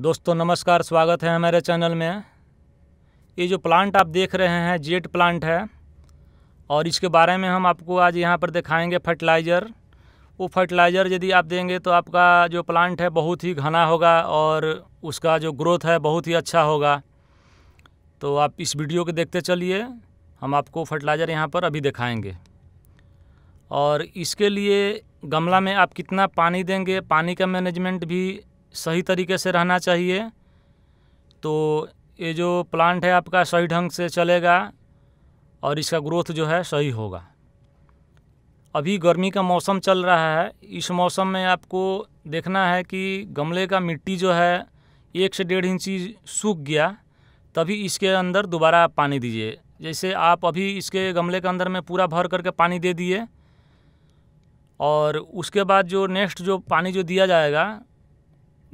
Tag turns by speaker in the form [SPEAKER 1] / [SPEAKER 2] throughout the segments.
[SPEAKER 1] दोस्तों नमस्कार स्वागत है हमारे चैनल में ये जो प्लांट आप देख रहे हैं जेट प्लांट है और इसके बारे में हम आपको आज यहाँ पर दिखाएंगे फर्टिलाइज़र वो फर्टिलाइज़र यदि आप देंगे तो आपका जो प्लांट है बहुत ही घना होगा और उसका जो ग्रोथ है बहुत ही अच्छा होगा तो आप इस वीडियो को देखते चलिए हम आपको फर्टिलाइज़र यहाँ पर अभी दिखाएंगे और इसके लिए गमला में आप कितना पानी देंगे पानी का मैनेजमेंट भी सही तरीके से रहना चाहिए तो ये जो प्लांट है आपका सही ढंग से चलेगा और इसका ग्रोथ जो है सही होगा अभी गर्मी का मौसम चल रहा है इस मौसम में आपको देखना है कि गमले का मिट्टी जो है एक से डेढ़ इंची सूख गया तभी इसके अंदर दोबारा पानी दीजिए जैसे आप अभी इसके गमले के अंदर में पूरा भर करके पानी दे दिए और उसके बाद जो नेक्स्ट जो पानी जो दिया जाएगा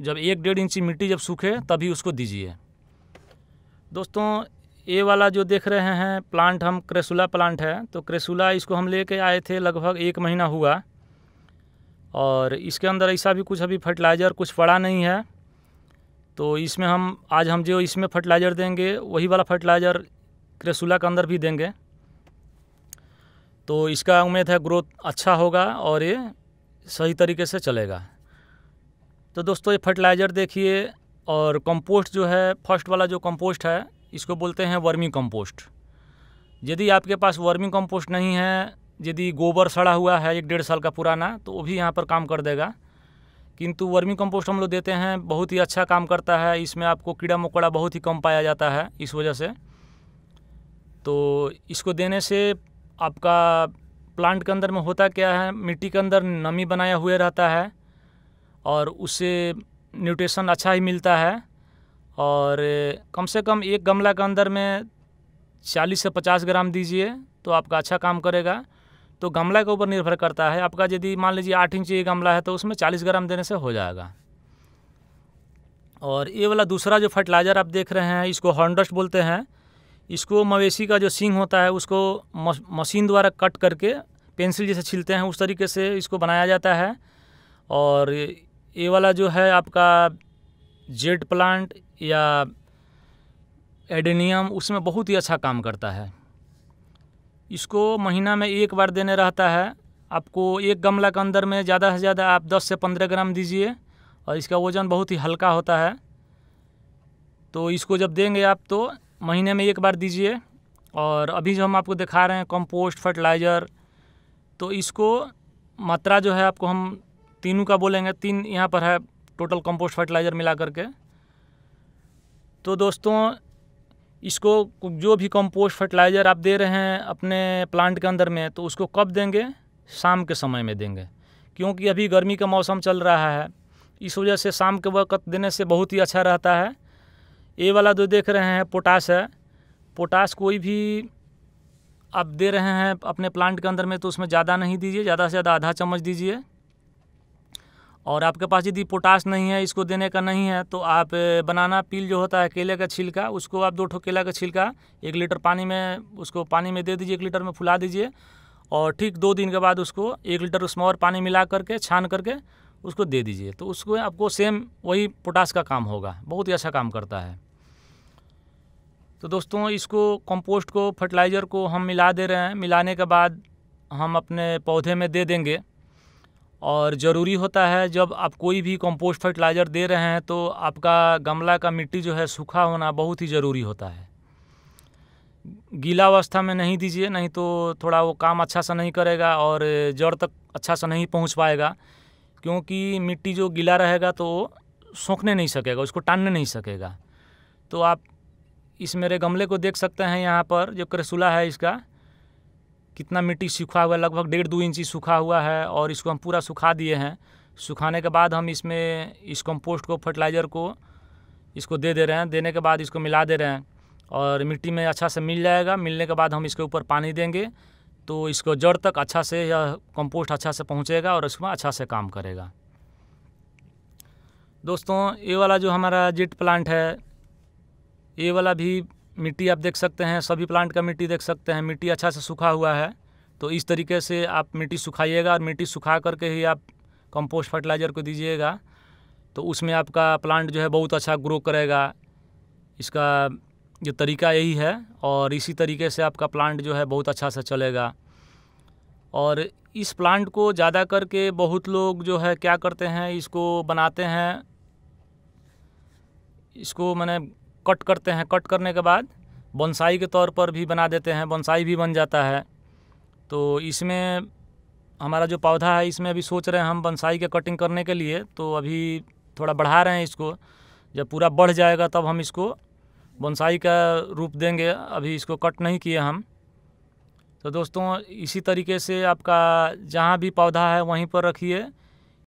[SPEAKER 1] जब एक डेढ़ इंची मिट्टी जब सूखे तभी उसको दीजिए दोस्तों ये वाला जो देख रहे हैं प्लांट हम क्रेसुला प्लांट है तो क्रेसुला इसको हम लेके आए थे लगभग एक महीना हुआ और इसके अंदर ऐसा भी कुछ अभी फर्टिलाइज़र कुछ पड़ा नहीं है तो इसमें हम आज हम जो इसमें फर्टिलाइज़र देंगे वही वाला फर्टिलाइज़र क्रेसुला के अंदर भी देंगे तो इसका उम्मीद है ग्रोथ अच्छा होगा और ये सही तरीके से चलेगा तो दोस्तों ये फर्टिलाइज़र देखिए और कंपोस्ट जो है फर्स्ट वाला जो कंपोस्ट है इसको बोलते हैं वर्मी कंपोस्ट यदि आपके पास वर्मी कंपोस्ट नहीं है यदि गोबर सड़ा हुआ है एक डेढ़ साल का पुराना तो वो भी यहाँ पर काम कर देगा किंतु वर्मी कंपोस्ट हम लोग देते हैं बहुत ही अच्छा काम करता है इसमें आपको कीड़ा मकोड़ा बहुत ही कम पाया जाता है इस वजह से तो इसको देने से आपका प्लांट के अंदर में होता क्या है मिट्टी के अंदर नमी बनाया हुए रहता है और उससे न्यूट्रिशन अच्छा ही मिलता है और कम से कम एक गमला के अंदर में चालीस से पचास ग्राम दीजिए तो आपका अच्छा काम करेगा तो गमला के ऊपर निर्भर करता है आपका यदि मान लीजिए आठ इंच गमला है तो उसमें चालीस ग्राम देने से हो जाएगा और ये वाला दूसरा जो फर्टिलाइज़र आप देख रहे हैं इसको हॉर्नडस्ट बोलते हैं इसको मवेशी का जो सिंग होता है उसको मशीन द्वारा कट करके पेंसिल जैसे छिलते हैं उस तरीके से इसको बनाया जाता है और ये वाला जो है आपका जेट प्लांट या एडेनियम उसमें बहुत ही अच्छा काम करता है इसको महीना में एक बार देने रहता है आपको एक गमला के अंदर में ज़्यादा से ज़्यादा आप 10 से 15 ग्राम दीजिए और इसका वज़न बहुत ही हल्का होता है तो इसको जब देंगे आप तो महीने में एक बार दीजिए और अभी जो हम आपको दिखा रहे हैं कंपोस्ट फर्टिलाइज़र तो इसको मात्रा जो है आपको हम तीनों का बोलेंगे तीन यहाँ पर है टोटल कंपोस्ट फर्टिलाइज़र मिला करके तो दोस्तों इसको जो भी कंपोस्ट फर्टिलाइज़र आप दे रहे हैं अपने प्लांट के अंदर में तो उसको कब देंगे शाम के समय में देंगे क्योंकि अभी गर्मी का मौसम चल रहा है इस वजह से शाम के वक्त देने से बहुत ही अच्छा रहता है ये वाला जो देख रहे हैं पोटास है पोटास कोई भी आप दे रहे हैं अपने प्लांट के अंदर में तो उसमें ज़्यादा नहीं दीजिए ज़्यादा से ज़्यादा आधा चम्मच दीजिए और आपके पास यदि पोटास नहीं है इसको देने का नहीं है तो आप बनाना पील जो होता है केले का छिलका उसको आप दो ठो केला का छिलका एक लीटर पानी में उसको पानी में दे दीजिए एक लीटर में फुला दीजिए और ठीक दो दिन के बाद उसको एक लीटर उसमें और पानी मिला करके छान करके उसको दे दीजिए तो उसको आपको सेम वही पोटास का काम होगा बहुत ही अच्छा काम करता है तो दोस्तों इसको कंपोस्ट को फर्टिलाइज़र को हम मिला दे रहे हैं मिलाने के बाद हम अपने पौधे में दे देंगे और ज़रूरी होता है जब आप कोई भी कंपोस्ट फर्टिलाइज़र दे रहे हैं तो आपका गमला का मिट्टी जो है सूखा होना बहुत ही ज़रूरी होता है गीला अवस्था में नहीं दीजिए नहीं तो थोड़ा वो काम अच्छा सा नहीं करेगा और जड़ तक अच्छा सा नहीं पहुंच पाएगा क्योंकि मिट्टी जो गीला रहेगा तो सूखने नहीं सकेगा उसको टानने नहीं सकेगा तो आप इस मेरे गमले को देख सकते हैं यहाँ पर जो क्रेसुला है इसका कितना मिट्टी सूखा हुआ है लगभग डेढ़ दो इंची सूखा हुआ है और इसको हम पूरा सुखा दिए हैं सुखाने के बाद हम इसमें इस कंपोस्ट को फर्टिलाइज़र को इसको दे दे रहे हैं देने के बाद इसको मिला दे रहे हैं और मिट्टी में अच्छा से मिल जाएगा मिलने के बाद हम इसके ऊपर पानी देंगे तो इसको जड़ तक अच्छा से यह कंपोस्ट अच्छा से पहुँचेगा और इसमें अच्छा से काम करेगा दोस्तों ये वाला जो हमारा जिट प्लांट है ये वाला भी मिट्टी आप देख सकते हैं सभी प्लांट का मिट्टी देख सकते हैं मिट्टी अच्छा से सूखा हुआ है तो इस तरीके से आप मिट्टी सुखाइएगा और मिट्टी सुखा करके ही आप कंपोस्ट फर्टिलाइज़र को दीजिएगा तो उसमें आपका प्लांट जो है बहुत अच्छा ग्रो करेगा इसका जो तरीका यही है और इसी तरीके से आपका प्लांट जो है बहुत अच्छा से चलेगा और इस प्लांट को ज़्यादा करके बहुत लोग जो है क्या करते हैं इसको बनाते हैं इसको मैंने कट करते हैं कट करने के बाद बोनसाई के तौर पर भी बना देते हैं बोनसाई भी बन जाता है तो इसमें हमारा जो पौधा है इसमें अभी सोच रहे हैं हम बोनसाई के कटिंग करने के लिए तो अभी थोड़ा बढ़ा रहे हैं इसको जब पूरा बढ़ जाएगा तब हम इसको बोनसाई का रूप देंगे अभी इसको कट नहीं किए हम तो दोस्तों इसी तरीके से आपका जहाँ भी पौधा है वहीं पर रखिए